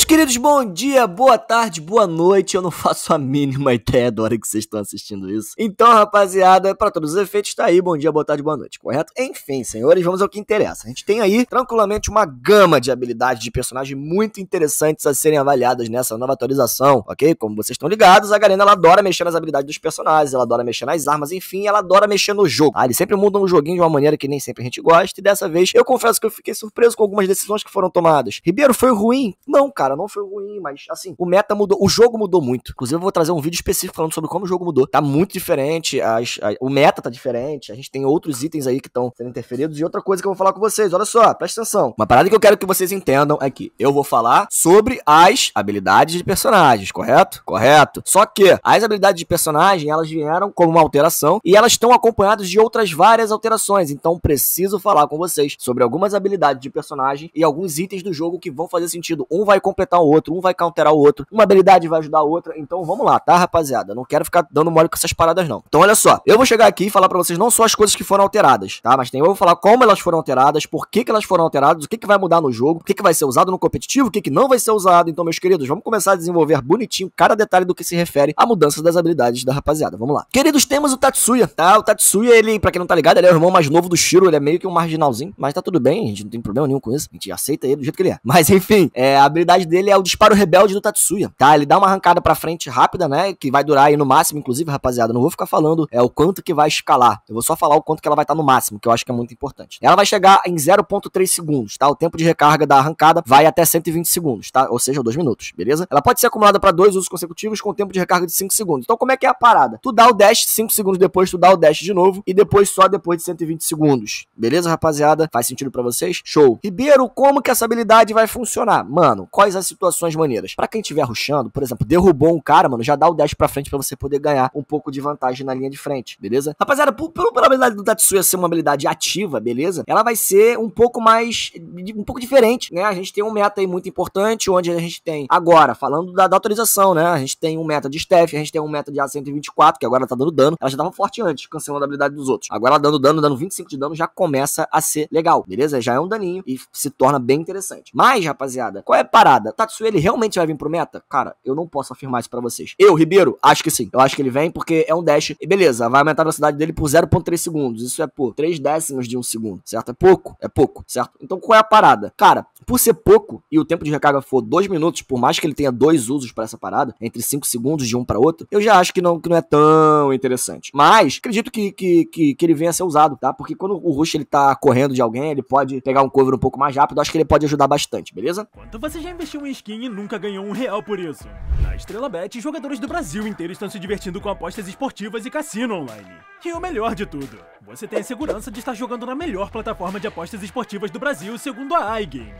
Meus queridos, bom dia, boa tarde, boa noite. Eu não faço a mínima ideia da hora que vocês estão assistindo isso. Então, rapaziada, é para todos os efeitos, tá aí. Bom dia, boa tarde, boa noite, correto? Enfim, senhores, vamos ao que interessa. A gente tem aí, tranquilamente, uma gama de habilidades de personagem muito interessantes a serem avaliadas nessa nova atualização, ok? Como vocês estão ligados, a galera ela adora mexer nas habilidades dos personagens, ela adora mexer nas armas, enfim, ela adora mexer no jogo. Ah, eles sempre mudam o joguinho de uma maneira que nem sempre a gente gosta, e dessa vez eu confesso que eu fiquei surpreso com algumas decisões que foram tomadas. Ribeiro, foi ruim? Não, cara cara. Não foi ruim, mas assim, o meta mudou, o jogo mudou muito. Inclusive, eu vou trazer um vídeo específico falando sobre como o jogo mudou. Tá muito diferente, as, a, o meta tá diferente, a gente tem outros itens aí que estão sendo interferidos. E outra coisa que eu vou falar com vocês, olha só, presta atenção. Uma parada que eu quero que vocês entendam é que eu vou falar sobre as habilidades de personagens, correto? Correto. Só que as habilidades de personagem, elas vieram como uma alteração e elas estão acompanhadas de outras várias alterações. Então, preciso falar com vocês sobre algumas habilidades de personagem e alguns itens do jogo que vão fazer sentido. Um vai complementar completar o outro, um vai counterar o outro, uma habilidade vai ajudar a outra. Então vamos lá, tá, rapaziada? Não quero ficar dando mole com essas paradas, não. Então olha só, eu vou chegar aqui e falar para vocês não só as coisas que foram alteradas, tá? Mas tem, eu vou falar como elas foram alteradas, por que, que elas foram alteradas, o que, que vai mudar no jogo, o que, que vai ser usado no competitivo, o que, que não vai ser usado. Então, meus queridos, vamos começar a desenvolver bonitinho cada detalhe do que se refere à mudança das habilidades da rapaziada. Vamos lá. Queridos, temos o Tatsuya, tá? O Tatsuya, ele, pra quem não tá ligado, ele é o irmão mais novo do Shiro, ele é meio que um marginalzinho, mas tá tudo bem, a gente não tem problema nenhum com isso, a gente aceita ele do jeito que ele é. Mas enfim, é, a habilidade habilidade dele é o disparo rebelde do Tatsuya, tá? Ele dá uma arrancada pra frente rápida, né? Que vai durar aí no máximo, inclusive, rapaziada. Não vou ficar falando é, o quanto que vai escalar. Eu vou só falar o quanto que ela vai estar tá no máximo, que eu acho que é muito importante. Ela vai chegar em 0,3 segundos, tá? O tempo de recarga da arrancada vai até 120 segundos, tá? Ou seja, 2 minutos, beleza? Ela pode ser acumulada para dois usos consecutivos com tempo de recarga de 5 segundos. Então, como é que é a parada? Tu dá o dash 5 segundos depois, tu dá o dash de novo e depois só depois de 120 segundos. Beleza, rapaziada? Faz sentido para vocês? Show. Ribeiro, como que essa habilidade vai funcionar? Mano, qual as situações maneiras. Para quem estiver ruxando, por exemplo, derrubou um cara, mano, já dá o dash pra frente para você poder ganhar um pouco de vantagem na linha de frente, beleza? Rapaziada, pelo pela habilidade do Tatsuya ser uma habilidade ativa, beleza? Ela vai ser um pouco mais, um pouco diferente, né? A gente tem um meta aí muito importante, onde a gente tem, agora, falando da, da autorização, né? A gente tem um meta de Steph, a gente tem um meta de A124, que agora tá dando dano. Ela já tava forte antes, cancelando a habilidade dos outros. Agora ela dando dano, dando 25 de dano, já começa a ser legal, beleza? Já é um daninho e se torna bem interessante. Mas, rapaziada, qual é a parada? temporada. Tatsu, ele realmente vai vir pro meta? Cara, eu não posso afirmar isso para vocês. Eu, Ribeiro, acho que sim. Eu acho que ele vem porque é um dash. E beleza, vai aumentar a velocidade dele por 0.3 segundos. Isso é por 3 décimos de um segundo, certo? É pouco, é pouco, certo? Então qual é a parada? Cara, por ser pouco e o tempo de recarga for 2 minutos, por mais que ele tenha dois usos para essa parada, entre 5 segundos de um para outro, eu já acho que não, que não é tão interessante. Mas acredito que, que, que, que ele venha a ser usado, tá? Porque quando o Rush ele tá correndo de alguém, ele pode pegar um cover um pouco mais rápido. Acho que ele pode ajudar bastante, beleza? Quanto você já investiu? investe um skin e nunca ganhou um real por isso. Na Estrela Bet, jogadores do Brasil inteiro estão se divertindo com apostas esportivas e cassino online. E o melhor de tudo, você tem a segurança de estar jogando na melhor plataforma de apostas esportivas do Brasil, segundo a iGame.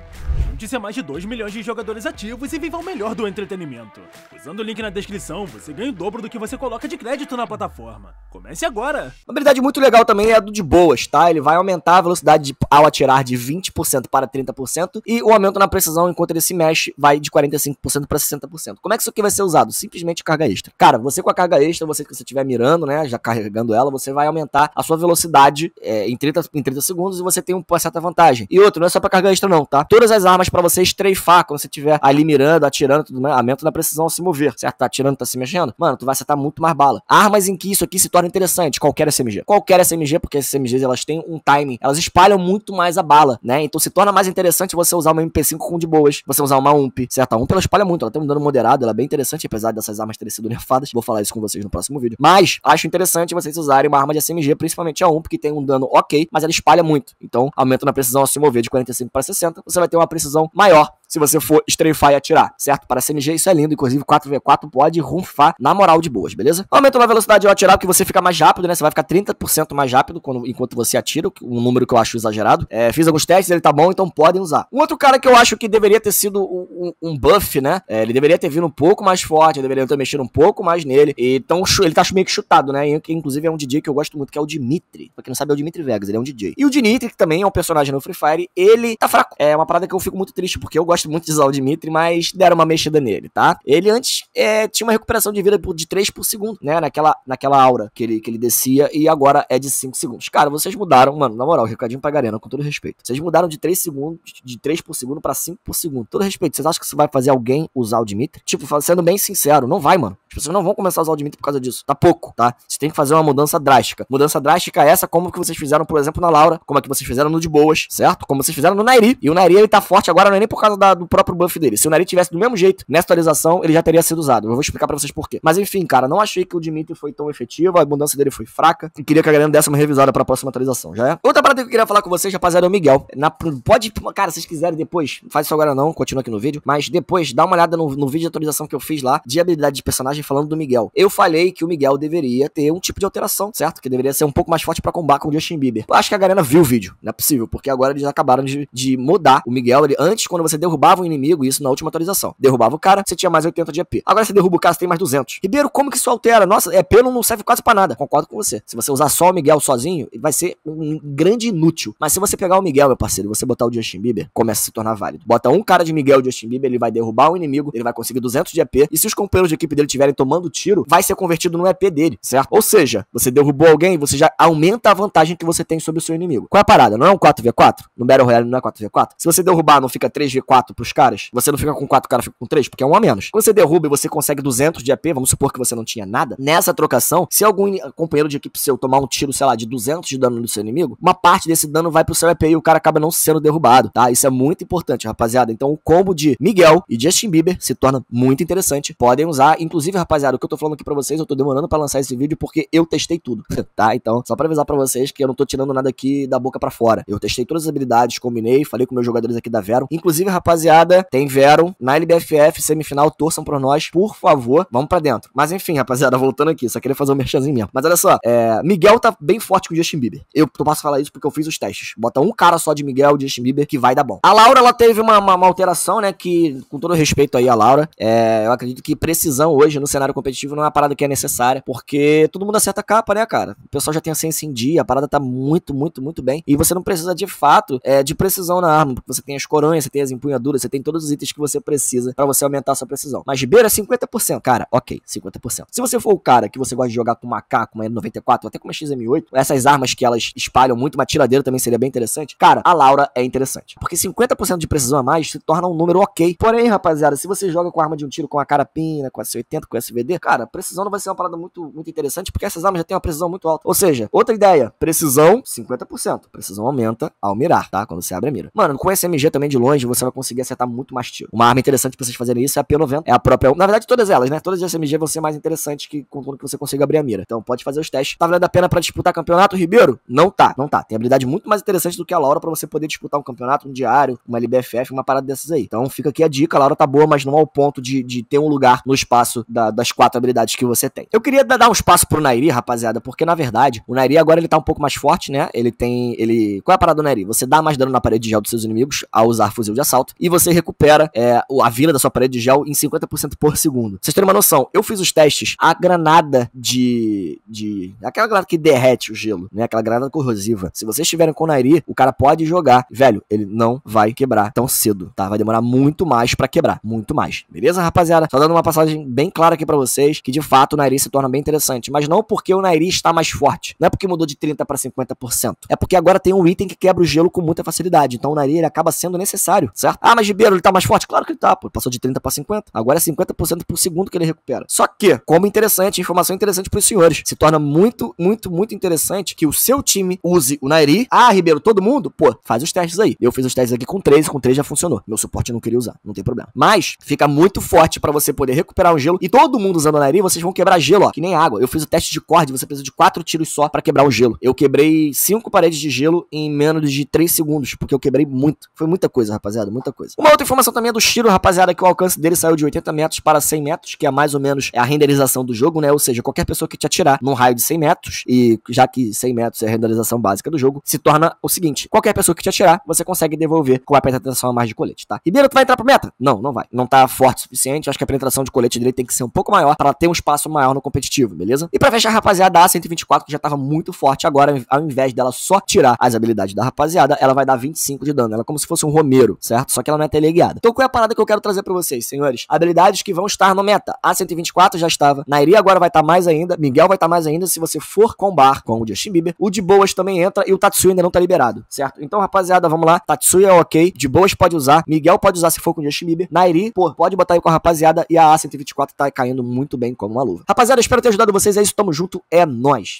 Junte-se a mais de 2 milhões de jogadores ativos e viva o melhor do entretenimento. Usando o link na descrição, você ganha o dobro do que você coloca de crédito na plataforma. Comece agora! Uma habilidade muito legal também é a do de boas, tá? Ele vai aumentar a velocidade de, ao atirar de 20% para 30% e o aumento na precisão enquanto ele se mexe vai de 45% para 60%. Como é que isso aqui vai ser usado? Simplesmente carga extra. Cara, você com a carga extra, você que você estiver mirando, né, já carregando ela, você vai aumentar a sua velocidade é, em, 30, em 30 segundos e você tem uma certa vantagem. E outro, não é só para carga extra não, tá? Todas as armas para você estreifar quando você tiver ali mirando, atirando, tudo mais, aumento na é precisão ao se mover, certo? Tá atirando, tá se mexendo? Mano, tu vai acertar muito mais bala. Armas em que isso aqui se torna interessante, qualquer SMG. Qualquer SMG, porque essas SMGs elas têm um timing, elas espalham muito mais a bala, né? Então se torna mais interessante você usar uma MP5 com de boas, você usar uma UMP, certo? A UMP ela espalha muito, ela tem um dano moderado, ela é bem interessante, apesar dessas armas terem sido nerfadas. Vou falar isso com vocês no próximo vídeo. Mas acho interessante vocês usarem uma arma de SMG, principalmente a UMP, que tem um dano ok, mas ela espalha muito. Então, aumento na é precisão ao se mover de 45 para 60, você vai ter uma precisão maior se você for strafar e atirar, certo? Para CNG isso é lindo, inclusive 4v4 pode rumfar na moral de boas, beleza? Aumenta a velocidade ao atirar porque você fica mais rápido, né? Você vai ficar 30% mais rápido quando, enquanto você atira, um número que eu acho exagerado. É, fiz alguns testes, ele tá bom, então podem usar. Um outro cara que eu acho que deveria ter sido um, um buff, né? É, ele deveria ter vindo um pouco mais forte, deveria ter mexido um pouco mais nele. então ele tá meio que chutado, né? Que inclusive é um DJ que eu gosto muito, que é o Dimitri. Pra quem não sabe, é o Dimitri Vegas, ele é um DJ. E o Dimitri, que também é um personagem no Free Fire, ele tá fraco. É uma parada que eu fico muito triste, porque eu gosto gosto muito de Zaldimitri, mas deram uma mexida nele, tá? Ele antes é, tinha uma recuperação de vida de 3 por segundo, né? Naquela, naquela aura que ele, que ele descia e agora é de 5 segundos. Cara, vocês mudaram, mano, na moral, recadinho pra Garena, com todo respeito. Vocês mudaram de 3 segundos, de 3 por segundo pra 5 por segundo. Todo respeito, vocês acham que isso vai fazer alguém usar o Dimitri? Tipo, sendo bem sincero, não vai, mano. As pessoas não vão começar a usar o Dimitri por causa disso. Tá pouco, tá? Você tem que fazer uma mudança drástica. Mudança drástica é essa como que vocês fizeram, por exemplo, na Laura, como é que vocês fizeram no De Boas, certo? Como vocês fizeram no Nairi. E o Nairi, ele tá forte agora, não é nem por causa da do próprio buff dele. Se o Nari tivesse do mesmo jeito nessa atualização, ele já teria sido usado. Eu vou explicar para vocês por quê. Mas enfim, cara, não achei que o Dimitri foi tão efetivo, a abundância dele foi fraca. E queria que a galera desse uma revisada pra próxima atualização, já é? Outra parada que eu queria falar com vocês, rapaziada, é o Miguel. Na, pode, cara, se vocês quiserem depois, faz isso agora não, continua aqui no vídeo. Mas depois, dá uma olhada no, no vídeo de atualização que eu fiz lá, de habilidade de personagem falando do Miguel. Eu falei que o Miguel deveria ter um tipo de alteração, certo? Que deveria ser um pouco mais forte para combater com o Justin Bieber. Eu acho que a galera viu o vídeo, não é possível, porque agora eles acabaram de, de mudar o Miguel. Ele, antes, quando você derrubou derrubava o inimigo, isso na última atualização. Derrubava o cara, você tinha mais 80 de EP. Agora você derruba o cara, você tem mais 200. Ribeiro, como que isso altera? Nossa, é pelo não serve quase pra nada. Concordo com você. Se você usar só o Miguel sozinho, vai ser um grande inútil. Mas se você pegar o Miguel, meu parceiro, e você botar o Justin Bieber, começa a se tornar válido. Bota um cara de Miguel e Justin Bieber, ele vai derrubar o inimigo, ele vai conseguir 200 de EP. E se os companheiros de equipe dele estiverem tomando tiro, vai ser convertido no EP dele, certo? Ou seja, você derrubou alguém, você já aumenta a vantagem que você tem sobre o seu inimigo. Qual é a parada? Não é um 4v4? No Battle Royale não é 4v4? Se você derrubar, não fica 3v4 quatro pros caras, você não fica com quatro, caras, fica com três, porque é um a menos. Quando você derruba e você consegue 200 de AP, vamos supor que você não tinha nada, nessa trocação, se algum companheiro de equipe seu tomar um tiro, sei lá, de 200 de dano do seu inimigo, uma parte desse dano vai pro seu AP e o cara acaba não sendo derrubado, tá? Isso é muito importante, rapaziada. Então o combo de Miguel e Justin Bieber se torna muito interessante. Podem usar, inclusive, rapaziada, o que eu tô falando aqui pra vocês, eu tô demorando para lançar esse vídeo porque eu testei tudo, tá? Então, só pra avisar pra vocês que eu não tô tirando nada aqui da boca para fora. Eu testei todas as habilidades, combinei, falei com meus jogadores aqui da Vero. Inclusive, rapaziada, rapaziada, tem Vero na LBFF, semifinal, torçam por nós, por favor. Vamos para dentro. Mas enfim, rapaziada, voltando aqui, só queria fazer um merchanzinho mesmo. Mas olha só, é, Miguel tá bem forte com o Justin Bieber. Eu posso falar isso porque eu fiz os testes. Bota um cara só de Miguel e Justin Bieber que vai dar bom. A Laura, ela teve uma, uma, uma alteração, né, que com todo respeito aí a Laura, é, eu acredito que precisão hoje no cenário competitivo não é uma parada que é necessária, porque todo mundo acerta a capa, né, cara? O pessoal já tem a ciência em dia, a parada tá muito, muito, muito bem. E você não precisa de fato é, de precisão na arma, porque você tem as coronhas, você tem as empunhadoras, dura, você tem todos os itens que você precisa para você aumentar a sua precisão. Mas beira 50%. Cara, ok, 50%. Se você for o cara que você gosta de jogar com macaco, uma N94, até com uma XM8, essas armas que elas espalham muito, uma tiradeira também seria bem interessante. Cara, a Laura é interessante. Porque 50% de precisão a mais se torna um número ok. Porém, rapaziada, se você joga com arma de um tiro com a carapina, com a C80, com a SVD, cara, precisão não vai ser uma parada muito, muito interessante, porque essas armas já têm uma precisão muito alta. Ou seja, outra ideia, precisão 50%. Precisão aumenta ao mirar, tá? Quando você abre a mira. Mano, com SMG também de longe você vai conseguir conseguir acertar muito mais tiro. Uma arma interessante pra vocês fazerem isso é a P90, é a própria. Na verdade, todas elas, né? Todas as SMG vão ser mais interessantes que quando você consiga abrir a mira. Então pode fazer os testes. Tá valendo a pena para disputar campeonato, Ribeiro? Não tá, não tá. Tem habilidade muito mais interessante do que a Laura para você poder disputar um campeonato, um diário, uma LBFF, uma parada dessas aí. Então fica aqui a dica, a Laura tá boa, mas não ao ponto de, de ter um lugar no espaço da, das quatro habilidades que você tem. Eu queria dar um espaço pro Nairi, rapaziada, porque na verdade, o Nairi agora ele tá um pouco mais forte, né? Ele tem. ele Qual é a parada do Nairi? Você dá mais dano na parede de gel dos seus inimigos ao usar fuzil de assalto e você recupera é, a vila da sua parede de gel em 50% por segundo. Vocês terem uma noção, eu fiz os testes, a granada de. de aquela granada que derrete o gelo, né? Aquela granada corrosiva. Se vocês estiverem com Nairi, o cara pode jogar. Velho, ele não vai quebrar tão cedo, tá? Vai demorar muito mais para quebrar. Muito mais. Beleza, rapaziada? Só dando uma passagem bem clara aqui para vocês que de fato o Nairi se torna bem interessante. Mas não porque o Nairi está mais forte. Não é porque mudou de 30 para 50%. É porque agora tem um item que quebra o gelo com muita facilidade. Então o Nairi ele acaba sendo necessário, certo? Ah, mas Ribeiro, ele tá mais forte? Claro que ele tá, pô. Passou de 30 para 50. Agora é 50% por segundo que ele recupera. Só que, como interessante, informação interessante para os senhores, se torna muito, muito, muito interessante que o seu time use o Nairi. Ah, Ribeiro, todo mundo? Pô, faz os testes aí. Eu fiz os testes aqui com 3 com 3 já funcionou. Meu suporte não queria usar, não tem problema. Mas fica muito forte para você poder recuperar um gelo e todo mundo usando o Nairi, vocês vão quebrar gelo, ó, que nem água. Eu fiz o teste de corda, você precisa de 4 tiros só para quebrar o gelo. Eu quebrei 5 paredes de gelo em menos de 3 segundos, porque eu quebrei muito. Foi muita coisa, rapaziada, muita coisa coisa. Uma outra informação também é do Shiro, rapaziada, que o alcance dele saiu de 80 metros para 100 metros, que é mais ou menos é a renderização do jogo, né? Ou seja, qualquer pessoa que te atirar num raio de 100 metros, e já que 100 metros é a renderização básica do jogo, se torna o seguinte: qualquer pessoa que te atirar, você consegue devolver com a penetração a mais de colete, tá? Ribeiro, tu vai entrar pro meta? Não, não vai. Não tá forte o suficiente. Acho que a penetração de colete dele tem que ser um pouco maior para ter um espaço maior no competitivo, beleza? E pra fechar, rapaziada, a 124, que já tava muito forte agora, ao invés dela só tirar as habilidades da rapaziada, ela vai dar 25 de dano. Ela é como se fosse um Romero, certo? Só que naquela meta é guiada. Então qual é a parada que eu quero trazer para vocês, senhores? Habilidades que vão estar no meta. A124 já estava, Nairi agora vai estar tá mais ainda, Miguel vai estar tá mais ainda se você for com bar com o Justin Bieber. O de boas também entra e o Tatsuy ainda não tá liberado, certo? Então, rapaziada, vamos lá. Tatsuya é ok, de boas pode usar, Miguel pode usar se for com o Justin Bieber, Nairi, pô, pode botar aí com a rapaziada e a A124 tá caindo muito bem como uma luva. Rapaziada, espero ter ajudado vocês, é isso, tamo junto, é nós.